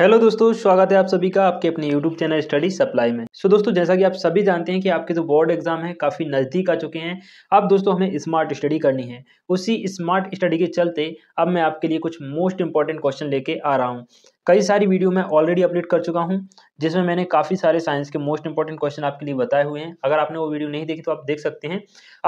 hello दोस्तों स्वागत है आप सभी का आपके अपने यूट्यूब चैनल स्टडी सप्लाई में सो so दोस्तों जैसा कि आप सभी जानते हैं कि आपके जो तो बोर्ड एग्जाम है काफ़ी नज़दीक आ चुके हैं अब दोस्तों हमें स्मार्ट स्टडी करनी है उसी स्मार्ट स्टडी के चलते अब मैं आपके लिए कुछ मोस्ट इंपॉर्टेंट क्वेश्चन लेके आ रहा हूँ कई सारी वीडियो मैं ऑलरेडी अपलोड कर चुका हूँ जिसमें मैंने काफ़ी सारे साइंस के मोस्ट इंपॉर्टेंट क्वेश्चन आपके लिए बताए हुए हैं अगर आपने वो वीडियो नहीं देखी तो आप देख सकते हैं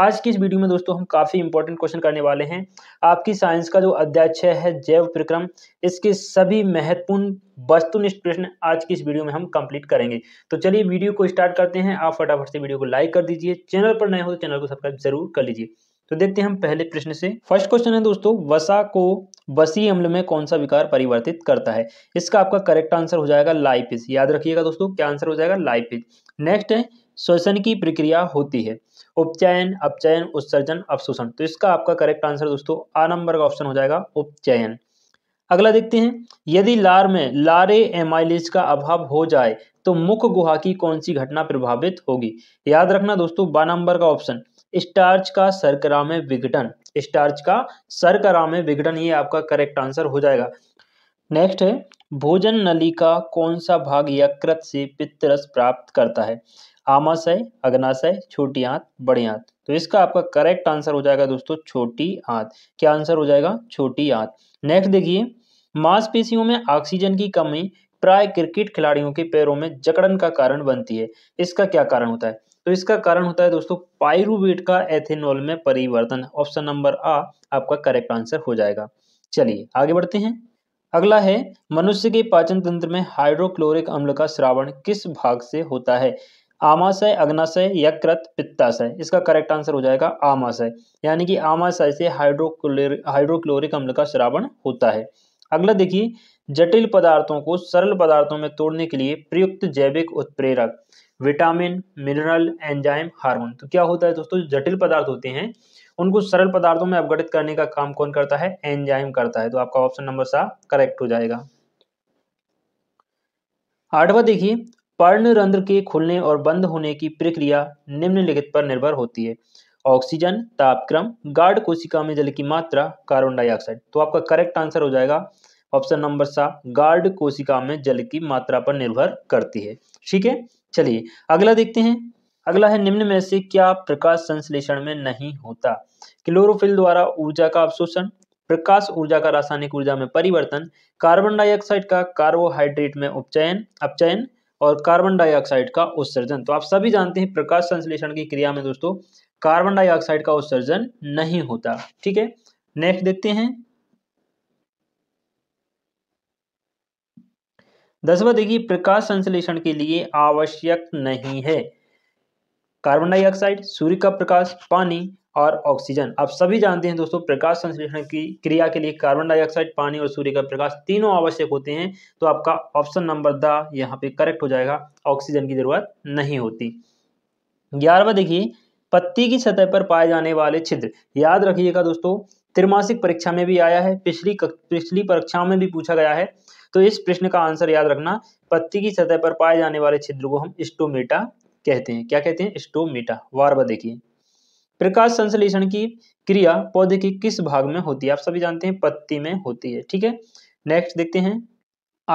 आज की इस वीडियो में दोस्तों हम काफ़ी इंपॉर्टेंट क्वेश्चन करने वाले हैं आपकी साइंस का जो अध्याय छः है जैव प्रक्रम इसके सभी महत्वपूर्ण वस्तुनिष्ठ प्रश्न आज की इस वीडियो में हम कंप्लीट करेंगे तो चलिए वीडियो को स्टार्ट करते हैं आप फटाफट से वीडियो को लाइक कर दीजिए चैनल पर नए हो तो चैनल को सब्सक्राइब जरूर कर लीजिए तो देखते हैं हम पहले प्रश्न से फर्स्ट क्वेश्चन है दोस्तों वसा को वसी अम्ल में कौन सा विकार परिवर्तित करता है इसका आपका करेक्ट आंसर हो जाएगा लाइपिस याद रखिएगा दोस्तों क्या आंसर हो जाएगा लाइपिस नेक्स्ट है श्वसन की प्रक्रिया होती है उपचयन अपचयन उत्सर्जन अपशोषण तो इसका आपका करेक्ट आंसर दोस्तों आ नंबर का ऑप्शन हो जाएगा उपचयन अगला देखते हैं यदि लार में लारे एमाइलेज का अभाव हो जाए तो मुख गुहा की कौन सी घटना प्रभावित होगी याद रखना दोस्तों बा नंबर का ऑप्शन स्टार्च का सरकरा में विघटन स्टार्च का सरकरा में विघटन ये आपका करेक्ट आंसर हो जाएगा नेक्स्ट है भोजन नली का कौन सा भाग यकृत से पित्तरस प्राप्त करता है आमाशय अग्नाशय छोटी आंत बड़ी आंत तो इसका आपका करेक्ट आंसर हो जाएगा दोस्तों छोटी आंत क्या आंसर हो जाएगा छोटी आंत नेक्स्ट देखिए मांसपेशियों में ऑक्सीजन की कमी प्राय क्रिकेट खिलाड़ियों के पैरों में जकड़न का कारण बनती है इसका क्या कारण होता है तो इसका कारण होता है दोस्तों पायरूवेट का एथेनॉल में परिवर्तन ऑप्शन नंबर आ आपका करेक्ट आंसर हो जाएगा चलिए आगे बढ़ते हैं अगला है मनुष्य के पाचन तंत्र में हाइड्रोक्लोरिक अम्ल का श्रावण किस भाग से होता है आमाशय अग्नाशय यकृत पित्ताशय इसका करेक्ट आंसर हो जाएगा आमाशय यानी कि आमाशय से हाइड्रोक्लोर हाइड्रोक्लोरिक अम्ल का श्रावण होता है अगला देखिए जटिल पदार्थों को सरल पदार्थों में तोड़ने के लिए प्रयुक्त जैविक उत्प्रेरक विटामिन मिनरल एंजाइम हार्मोन तो क्या होता है दोस्तों जटिल पदार्थ होते हैं उनको सरल पदार्थों में अपघटित करने का काम कौन करता है एंजाइम करता है तो आपका ऑप्शन नंबर सा करेक्ट हो जाएगा आठवा देखिए पर्ण रंध्र के खुलने और बंद होने की प्रक्रिया निम्नलिखित पर निर्भर होती है ऑक्सीजन तापक्रम गार्ड कोशिका में जल की मात्रा कार्बन डाइऑक्साइड तो आपका करेक्ट आंसर हो जाएगा ऑप्शन नंबर सात गार्ड कोशिका में जल की मात्रा पर निर्भर करती है ठीक है चलिए अगला देखते हैं अगला है निम्न में से क्या प्रकाश संश्लेषण में नहीं होता क्लोरोफिल द्वारा ऊर्जा का अवशोषण प्रकाश ऊर्जा का रासायनिक ऊर्जा में परिवर्तन कार्बन डाइऑक्साइड का कार्बोहाइड्रेट में उपचयन अपचयन और कार्बन डाइऑक्साइड का उत्सर्जन तो आप सभी जानते हैं प्रकाश संश्लेषण की क्रिया में दोस्तों कार्बन डाइऑक्साइड का उत्सर्जन नहीं होता ठीक है नेक्स्ट देखते हैं दसवा देखिए प्रकाश संश्लेषण के लिए आवश्यक नहीं है कार्बन डाइऑक्साइड सूर्य का प्रकाश पानी और ऑक्सीजन आप सभी जानते हैं दोस्तों प्रकाश संश्लेषण की क्रिया के लिए कार्बन डाइऑक्साइड पानी और सूर्य का प्रकाश तीनों आवश्यक होते हैं तो आपका ऑप्शन नंबर द यहाँ पे करेक्ट हो जाएगा ऑक्सीजन की जरूरत नहीं होती ग्यारहवा देखिए पत्ती की सतह पर पाए जाने वाले छिद्र याद रखिएगा दोस्तों त्रिमासिक परीक्षा में भी आया है पिछली पिछली परीक्षा में भी पूछा गया है तो इस प्रश्न का आंसर याद रखना पत्ती की सतह पर पाए जाने वाले छिद्र को हम स्टोमेटा कहते हैं क्या कहते हैं स्टोमेटा वार बार देखिए प्रकाश संश्लेषण की क्रिया पौधे के किस भाग में होती है आप सभी जानते हैं पत्ती में होती है ठीक है नेक्स्ट देखते हैं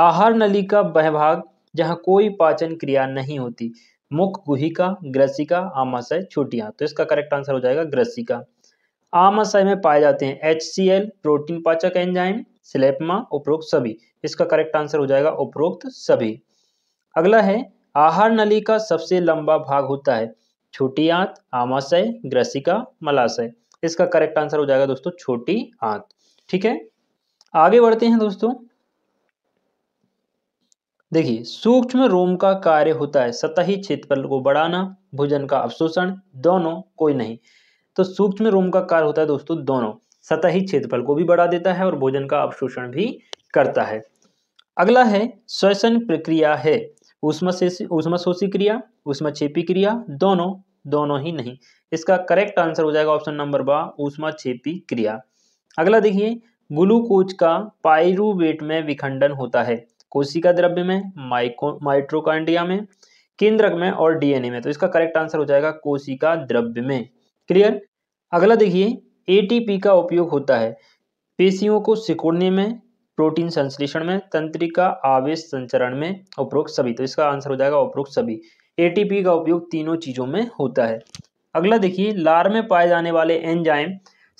आहार नली का वह भाग जहां कोई पाचन क्रिया नहीं होती मुख गुहिका ग्रसिका आमाशय छुटिया तो इसका करेक्ट आंसर हो जाएगा ग्रसिका आमाशय में पाए जाते हैं एच सी एल प्रोटीन पाचक एंजाइम स्लेपमा उपरोक्त सभी इसका करेक्ट आंसर हो जाएगा उपरोक्त सभी अगला है आहार नली का सबसे लंबा भाग होता है छोटी आंत आमाशय ग्रसिका मलाशय इसका करेक्ट आंसर हो जाएगा दोस्तों छोटी आंत ठीक है आगे बढ़ते हैं दोस्तों देखिए सूक्ष्म रोम का कार्य होता है सतही क्षेत्रफल को बढ़ाना भोजन का अवशोषण दोनों कोई नहीं तो सूक्ष्म रोम का कार्य होता है दोस्तों दोनों सतही क्षेत्रफल को भी बढ़ा देता है और भोजन का अवशोषण भी करता है अगला है श्वसन प्रक्रिया है उष्माशोषी क्रिया छेपी क्रिया दोनों दोनों ही नहीं इसका करेक्ट आंसर हो जाएगा ऑप्शन नंबर बा छेपी क्रिया अगला देखिए ग्लूकोज का पायरुवेट में विखंडन होता है कोशिका द्रव्य में माइको माइट्रोकांडिया में केंद्रक में और डीएनए में तो इसका करेक्ट आंसर हो जाएगा कोशिका द्रव्य में क्लियर अगला देखिए एटीपी का उपयोग होता है पेशियों को सिकुड़ने में प्रोटीन संश्लेषण में तंत्रिका आवेश संचरण में उपरोक्त सभी तो इसका आंसर हो जाएगा उपरोक्त सभी एटीपी का उपयोग तीनों चीज़ों में होता है अगला देखिए लार में पाए जाने वाले एंजाइम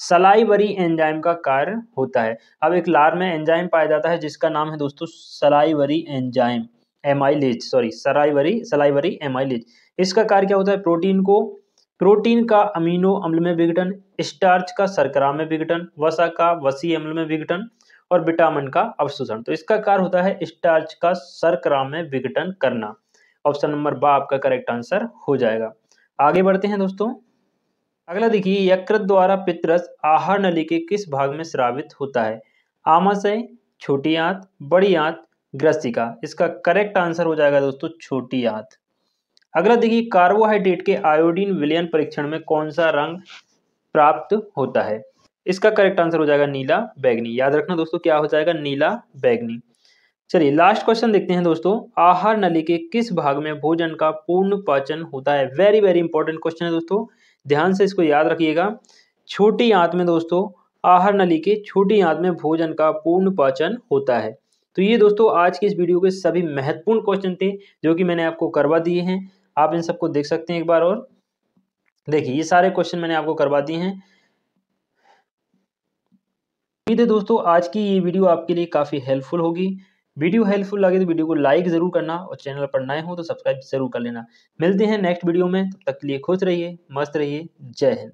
सलाईवरी एंजाइम का कार्य होता है अब एक लार में एंजाइम पाया जाता है जिसका नाम है दोस्तों salivary enzyme amylase sorry salivary salivary amylase इसका कार्य क्या होता है प्रोटीन को प्रोटीन का अमीनो अम्ल में विघटन स्टार्च का सरकरा में विघटन वसा का वसी अम्ल में विघटन और विटामिन का अवशोषण तो इसका कार्य होता है स्टार्च का सरकरा में विघटन करना ऑप्शन नंबर बा आपका करेक्ट आंसर हो जाएगा आगे बढ़ते हैं दोस्तों अगला देखिए यकृत द्वारा पितरस आहार नली के किस भाग में श्रावित होता है आमाशय छोटी आंत बड़ी आंत ग्रस्तिका इसका करेक्ट आंसर हो जाएगा दोस्तों छोटी आंत अगला देखिए कार्बोहाइड्रेट के आयोडीन विलयन परीक्षण में कौन सा रंग प्राप्त होता है इसका करेक्ट आंसर हो जाएगा नीला बैगनी याद रखना दोस्तों क्या हो जाएगा नीला बैगनी चलिए लास्ट क्वेश्चन देखते हैं दोस्तों आहार नली के किस भाग में भोजन का पूर्ण पाचन होता है वेरी वेरी इंपॉर्टेंट क्वेश्चन है दोस्तों ध्यान से इसको याद रखिएगा छोटी आंत में दोस्तों आहार नली के छोटी आंत में भोजन का पूर्ण पाचन होता है तो ये दोस्तों आज के इस वीडियो के सभी महत्वपूर्ण क्वेश्चन थे जो कि मैंने आपको करवा दिए हैं आप इन सबको देख सकते हैं एक बार और देखिए ये सारे क्वेश्चन मैंने आपको करवा दिए हैं उम्मीद है दोस्तों आज की ये वीडियो आपके लिए काफ़ी हेल्पफुल होगी वीडियो हेल्पफुल लगे तो वीडियो को लाइक ज़रूर करना और चैनल पर नए हो तो सब्सक्राइब जरूर कर लेना मिलते हैं नेक्स्ट वीडियो में तब तक के लिए खुश रहिए मस्त रहिए जय हिंद